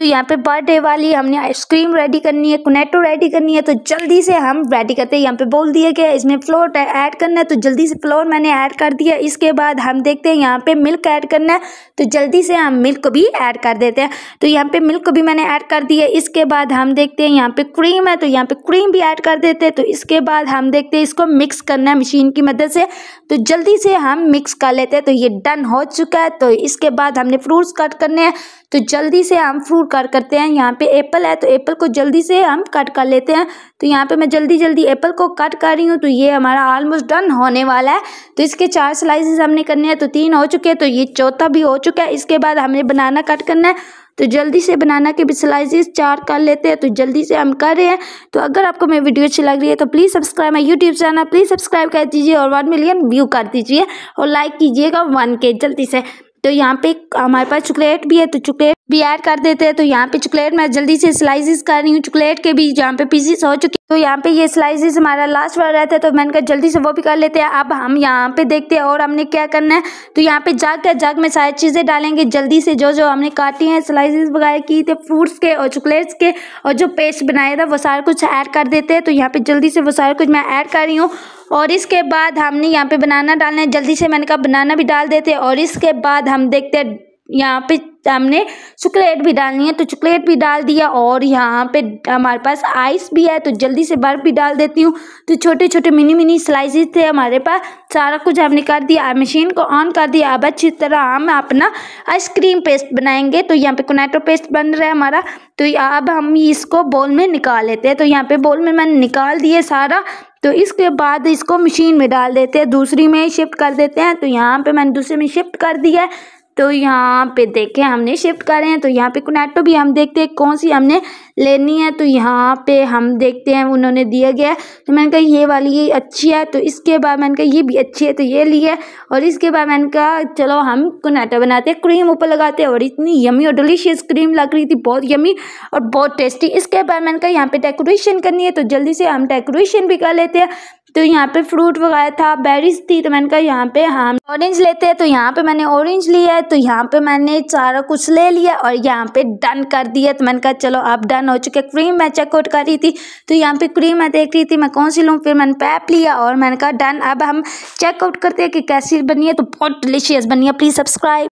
तो यहाँ पे बर्थडे वाली हमने आइसक्रीम रेडी करनी है कुनेटो रेडी करनी है तो जल्दी से हम रेडी करते हैं यहाँ पे बोल दिया गया इसमें फ्लोर ऐड करना है तो जल्दी से फ्लोर मैंने ऐड कर दिया इसके बाद हम देखते हैं यहाँ पे मिल्क ऐड करना है तो जल्दी से हम मिल्क को भी ऐड कर देते हैं तो यहाँ पे मिल्क को भी मैंने ऐड कर दिया इसके बाद हम देखते हैं यहाँ पे क्रीम है तो यहाँ पे क्रीम भी ऐड कर देते हैं तो इसके बाद हम देखते हैं इसको मिक्स करना है मशीन की मदद से तो जल्दी से हम मिक्स कर लेते हैं तो ये डन हो चुका है तो इसके बाद हमने फ्रूट्स कट करने हैं तो जल्दी से हम फ्रूट कट करते हैं यहाँ पे एप्पल है तो एप्पल को जल्दी से हम कट कर लेते हैं तो यहाँ पे मैं जल्दी जल्दी एप्पल को कट कर रही हूँ तो ये हमारा ऑलमोस्ट डन होने वाला है तो इसके चार स्लाइसिस हमने करने हैं तो तीन हो चुके हैं तो ये चौथा भी हो चुका है इसके बाद हमने बनाना कट करना है तो जल्दी से बनाना के भी स्लाइसिस चार कर लेते हैं तो जल्दी से हम कर रहे हैं तो अगर आपको मेरी वीडियो अच्छी लग रही है तो प्लीज़ सब्सक्राइब है यूट्यूब चैनल प्लीज़ सब्सक्राइब कर दीजिए और वन मिलियन व्यू कर दीजिए और लाइक कीजिएगा वन के जल्दी से तो यहाँ पे हमारे पास चॉकलेट भी है तो चॉकलेट भी ऐड कर देते हैं तो यहाँ पे चॉकलेट मैं जल्दी से स्लाइसेस कर रही हूँ चॉकलेट के भी यहाँ पे पीसीस हो चुके तो यहाँ पे ये स्लाइसेस हमारा लास्ट वाला रहता है तो मैंने कहा जल्दी से वो भी कर लेते हैं अब हम यहाँ पे देखते हैं और हमने क्या करना है तो यहाँ पे जाग है जाग में सारी चीज़ें डालेंगे जल्दी से जो जो हमने काटी हैं स्लाइसिस वगैरह की थे फ्रूट्स के और चॉकलेट्स के और जो पेस्ट बनाया था वो सारा कुछ ऐड कर देते हैं तो यहाँ पर जल्दी से वो सारा कुछ मैं ऐड कर रही हूँ और इसके बाद हमने यहाँ पे बनाना डालना है जल्दी से मैंने कहा बनाना भी डाल देते हैं और इसके बाद हम देखते हैं यहाँ पे हमने चॉकलेट भी डालनी है तो चॉकलेट भी डाल दिया और यहाँ पे हमारे पास आइस भी है तो जल्दी से बर्फ़ भी डाल देती हूँ तो छोटे छोटे मिनी मिनी स्लाइसेस थे हमारे पास सारा कुछ हमने कर दिया मशीन को ऑन कर दिया अब अच्छी तरह हम अपना आइसक्रीम पेस्ट बनाएंगे तो यहाँ पे कोनेटो पेस्ट बन रहा है हमारा तो अब हम इसको बोल में निकाल लेते हैं तो यहाँ पे बोल में मैंने निकाल दिया सारा तो इसके बाद इसको मशीन में डाल देते हैं दूसरी में शिफ्ट कर देते हैं तो यहाँ पे मैंने दूसरे में शिफ्ट कर दिया है तो यहाँ पे देखें हमने शिफ्ट करें हैं तो यहाँ पे कुनेटो भी हम देखते हैं कौन सी हमने लेनी है तो यहाँ पे हम देखते हैं उन्होंने दिया गया है तो मैंने कहा ये वाली ये अच्छी है तो इसके बाद मैंने कहा ये भी अच्छी है तो ये ली है और इसके बाद मैंने कहा चलो हम कुनेटो बनाते हैं क्रीम ऊपर लगाते हैं और इतनी यमी और डिलीशियस क्रीम लग रही थी बहुत यमी और बहुत टेस्टी इसके बाद मैंने कहा यहाँ पर डेकोरेशन करनी है तो जल्दी से हम डेकोरेशन भी कर लेते हैं तो यहाँ पे फ्रूट वगैरह था बेरीज थी तो मैंने कहा यहाँ पे हम ऑरेंज लेते हैं तो यहाँ पे मैंने ऑरेंज लिया है तो यहाँ पे मैंने सारा कुछ ले लिया और यहाँ पे डन कर दिया तो मैंने कहा चलो अब डन हो चुके क्रीम मैं चेकआउट कर रही थी तो यहाँ पे क्रीम मैं देख रही थी मैं कौन सी लूँ फिर मैंने पैप लिया और मैंने कहा डन अब हम चेकआउट करते हैं कि कैसी बनी है तो बहुत डिलीशियस बनी है प्लीज़ सब्सक्राइब